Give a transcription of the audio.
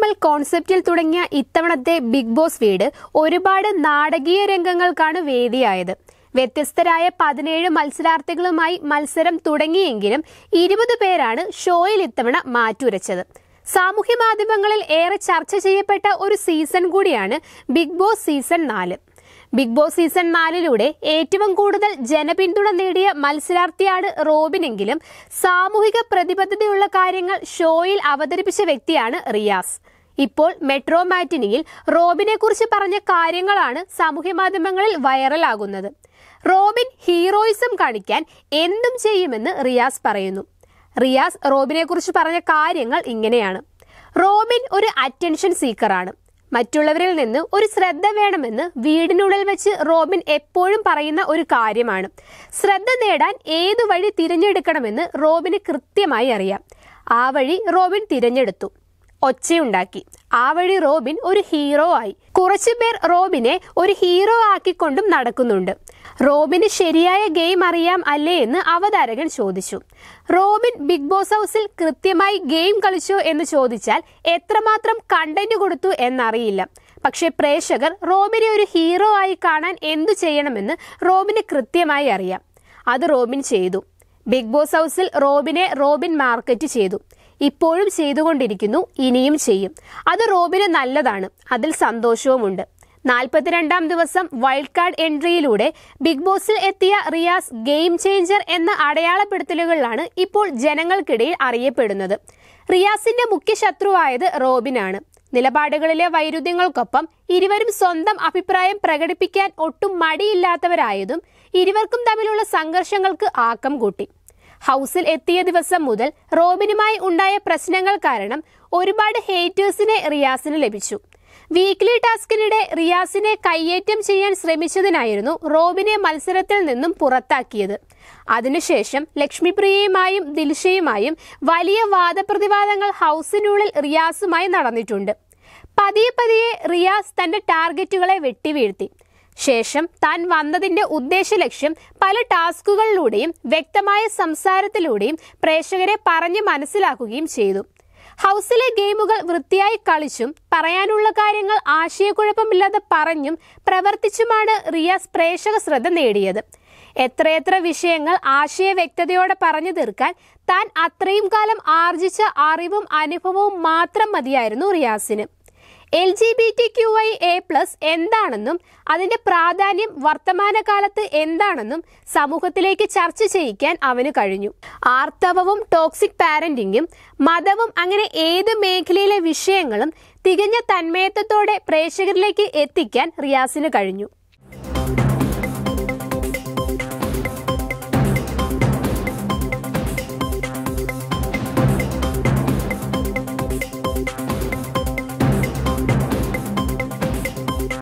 normal കോൺസെപ്റ്റിൽ തുടങ്ങിയ ഇത്തവണത്തെ big boss വീട് ഒരുപാട് നാടകീയ രംഗങ്ങൾക്കാണ് വേദിയായത് വ്യത്യസ്തരായ പതിനേഴ് മത്സരാർത്ഥികളുമായി മത്സരം തുടങ്ങിയെങ്കിലും ഇരുപത് പേരാണ് ഷോയിൽ ഇത്തവണ മാറ്റുരച്ചത് സാമൂഹ്യ മാധ്യമങ്ങളിൽ ഏറെ ചർച്ച ചെയ്യപ്പെട്ട ഒരു സീസൺ കൂടിയാണ് ബിഗ് ബോസ് സീസൺ നാല് ബിഗ് ബോസ് സീസൺ നാലിലൂടെ ഏറ്റവും കൂടുതൽ ജനപിന്തുണ നേടിയ മത്സരാർത്ഥിയാണ് റോബിനെങ്കിലും സാമൂഹിക പ്രതിബദ്ധതയുള്ള കാര്യങ്ങൾ ഷോയിൽ അവതരിപ്പിച്ച വ്യക്തിയാണ് റിയാസ് ഇപ്പോൾ മെട്രോ മാറ്റിനിയിൽ റോബിനെ കുറിച്ച് പറഞ്ഞ കാര്യങ്ങളാണ് സാമൂഹ്യ മാധ്യമങ്ങളിൽ വൈറലാകുന്നത് റോബിൻ ഹീറോയിസം കാണിക്കാൻ എന്തും ചെയ്യുമെന്ന് റിയാസ് പറയുന്നു റിയാസ് റോബിനെ കുറിച്ച് പറഞ്ഞ കാര്യങ്ങൾ ഇങ്ങനെയാണ് റോബിൻ ഒരു അറ്റൻഷൻ സീക്കറാണ് മറ്റുള്ളവരിൽ നിന്ന് ഒരു ശ്രദ്ധ വേണമെന്ന് വീടിനുള്ളിൽ വെച്ച് റോബിൻ എപ്പോഴും പറയുന്ന ഒരു കാര്യമാണ് ശ്രദ്ധ നേടാൻ ഏതു വഴി തിരഞ്ഞെടുക്കണമെന്ന് റോബിന് കൃത്യമായി അറിയാം ആ വഴി റോബിൻ തിരഞ്ഞെടുത്തു ഒച്ചയുണ്ടാക്കി ആ വഴി റോബിൻ ഒരു ഹീറോ ആയി കുറച്ചു പേർ റോബിനെ ഒരു ഹീറോ ആക്കിക്കൊണ്ടും നടക്കുന്നുണ്ട് റോബിന് ശരിയായ ഗെയിം അറിയാം അല്ലേ എന്ന് അവതാരകൻ ചോദിച്ചു റോബിൻ ബിഗ് ബോസ് ഹൗസിൽ കൃത്യമായി ഗെയിം കളിച്ചോ എന്ന് ചോദിച്ചാൽ എത്രമാത്രം കണ്ടന്റ് കൊടുത്തു എന്നറിയില്ല പക്ഷേ പ്രേക്ഷകർ റോബിനെ ഒരു ഹീറോ ആയി കാണാൻ എന്തു ചെയ്യണമെന്ന് റോബിന് കൃത്യമായി അറിയാം അത് റോബിൻ ചെയ്തു ബിഗ് ബോസ് ഹൗസിൽ റോബിനെ റോബിൻ മാർക്കറ്റ് ചെയ്തു ഇപ്പോഴും ചെയ്തുകൊണ്ടിരിക്കുന്നു ഇനിയും ചെയ്യും അത് റോബിന് നല്ലതാണ് അതിൽ സന്തോഷവുമുണ്ട് നാൽപ്പത്തിരണ്ടാം ദിവസം വൈൽഡ് കാർഡ് എൻട്രിയിലൂടെ ബിഗ് ബോസിൽ എത്തിയ റിയാസ് ഗെയിം ചേഞ്ചർ എന്ന അടയാളപ്പെടുത്തലുകളിലാണ് ഇപ്പോൾ ജനങ്ങൾക്കിടയിൽ അറിയപ്പെടുന്നത് റിയാസിന്റെ മുഖ്യ ശത്രുവായത് റോബിനാണ് നിലപാടുകളിലെ വൈരുദ്ധ്യങ്ങൾക്കൊപ്പം ഇരുവരും സ്വന്തം അഭിപ്രായം പ്രകടിപ്പിക്കാൻ ഒട്ടും മടിയില്ലാത്തവരായതും ഇരുവർക്കും തമ്മിലുള്ള സംഘർഷങ്ങൾക്ക് ആക്കം കൂട്ടി ഹൗസിൽ എത്തിയ ദിവസം മുതൽ റോബിനുമായി ഉണ്ടായ പ്രശ്നങ്ങൾ കാരണം ഒരുപാട് ഹേറ്റേഴ്സിനെ റിയാസിന് ലഭിച്ചു വീക്ക്ലി ടാസ്കിനിടെ റിയാസിനെ കയ്യേറ്റം ചെയ്യാൻ ശ്രമിച്ചതിനായിരുന്നു റോബിനെ മത്സരത്തിൽ നിന്നും പുറത്താക്കിയത് അതിനുശേഷം ലക്ഷ്മിപ്രിയയുമായും ദിൽഷയുമായും വലിയ വാദപ്രതിവാദങ്ങൾ ഹൗസിനുള്ളിൽ റിയാസുമായി നടന്നിട്ടുണ്ട് പതിയെ പതിയെ റിയാസ് തന്റെ ടാർഗറ്റുകളെ വെട്ടിവീഴ്ത്തി ശേഷം താൻ വന്നതിന്റെ ഉദ്ദേശ ലക്ഷ്യം പല ടാസ്കുകളിലൂടെയും വ്യക്തമായ സംസാരത്തിലൂടെയും പ്രേക്ഷകരെ പറഞ്ഞു മനസ്സിലാക്കുകയും ചെയ്തു ഹൗസിലെ ഗെയിമുകൾ വൃത്തിയായി കളിച്ചും പറയാനുള്ള കാര്യങ്ങൾ ആശയക്കുഴപ്പമില്ലാതെ പറഞ്ഞും പ്രവർത്തിച്ചുമാണ് റിയാസ് പ്രേക്ഷക ശ്രദ്ധ നേടിയത് എത്രയെത്ര വിഷയങ്ങൾ ആശയ വ്യക്തതയോടെ പറഞ്ഞു തീർക്കാൻ താൻ അത്രയും കാലം ആർജിച്ച അറിവും അനുഭവവും മാത്രം മതിയായിരുന്നു റിയാസിന് L G B T Q I A plus എന്താണെന്നും അതിന്റെ പ്രാധാന്യം വർത്തമാനകാലത്ത് എന്താണെന്നും സമൂഹത്തിലേക്ക് ചർച്ച ചെയ്യിക്കാൻ അവന് കഴിഞ്ഞു ആർത്തവവും ടോക്സിക് പാരന്റിങ്ങും മതവും അങ്ങനെ ഏത് മേഖലയിലെ വിഷയങ്ങളും തികഞ്ഞ തന്മയത്വത്തോടെ പ്രേക്ഷകരിലേക്ക് എത്തിക്കാൻ റിയാസിന് കഴിഞ്ഞു